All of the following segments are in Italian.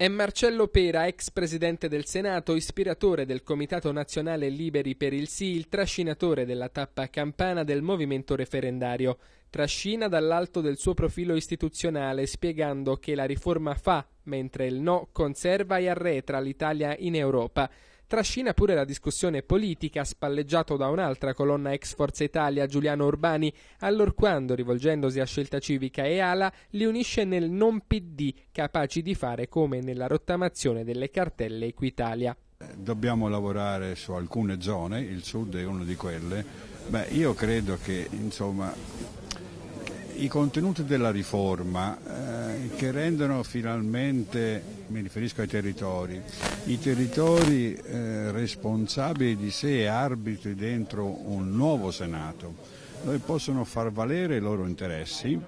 È Marcello Pera, ex presidente del Senato, ispiratore del Comitato Nazionale Liberi per il Sì, il trascinatore della tappa campana del movimento referendario. Trascina dall'alto del suo profilo istituzionale spiegando che la riforma fa, mentre il no conserva e arretra l'Italia in Europa. Trascina pure la discussione politica, spalleggiato da un'altra colonna ex Forza Italia, Giuliano Urbani, allorquando, rivolgendosi a Scelta Civica e Ala, li unisce nel non PD, capaci di fare come nella rottamazione delle cartelle Equitalia. Dobbiamo lavorare su alcune zone, il sud è una di quelle. Beh, io credo che insomma, i contenuti della riforma eh, che rendono finalmente mi riferisco ai territori, i territori eh, responsabili di sé e arbitri dentro un nuovo Senato, dove possono far valere i loro interessi,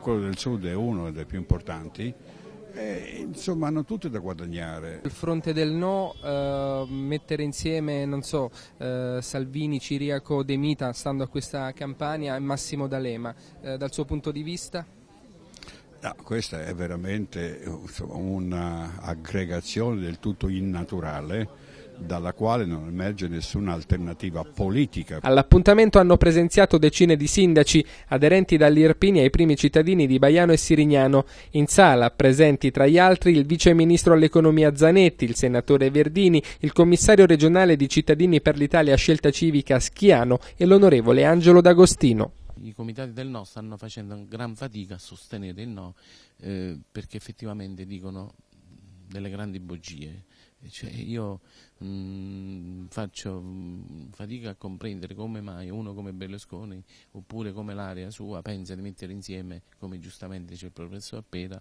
quello del Sud è uno dei più importanti, e, insomma hanno tutti da guadagnare. Il fronte del no, eh, mettere insieme so, eh, Salvini, Ciriaco, De Mita, stando a questa campagna, e Massimo D'Alema, eh, dal suo punto di vista? No, questa è veramente un'aggregazione del tutto innaturale dalla quale non emerge nessuna alternativa politica. All'appuntamento hanno presenziato decine di sindaci aderenti dall'Irpini ai primi cittadini di Baiano e Sirignano. In sala presenti tra gli altri il viceministro all'economia Zanetti, il senatore Verdini, il commissario regionale di Cittadini per l'Italia Scelta Civica Schiano e l'onorevole Angelo D'Agostino i comitati del no stanno facendo gran fatica a sostenere il no eh, perché effettivamente dicono delle grandi bugie. Cioè io mh, mm, faccio mh, mm, fatica a comprendere come mai uno come Berlusconi oppure come l'area sua pensa di mettere insieme, come giustamente dice il professor Appera,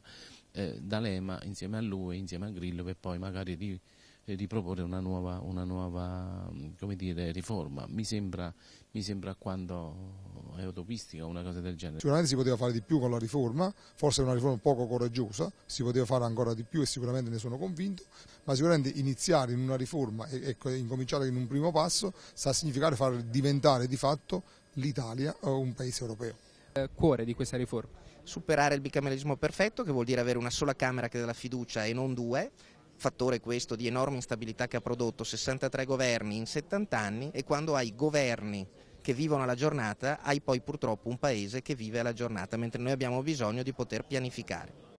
eh, D'Alema insieme a lui, insieme a Grillo per poi magari ri, riproporre una nuova, una nuova mm, dire, riforma. Mi sembra, mi sembra quando è utopistica una cosa del genere. Sicuramente si poteva fare di più con la riforma, forse è una riforma poco coraggiosa, si poteva fare ancora di più e sicuramente ne sono convinto, ma sicuramente iniziare in una riforma e, e incominciare in un primo passo sa significare far diventare di fatto l'Italia eh, un paese europeo. Eh, cuore di questa riforma? Superare il bicameralismo perfetto, che vuol dire avere una sola Camera che dà la fiducia e non due, fattore questo di enorme instabilità che ha prodotto 63 governi in 70 anni e quando hai governi che vivono alla giornata hai poi purtroppo un paese che vive alla giornata, mentre noi abbiamo bisogno di poter pianificare.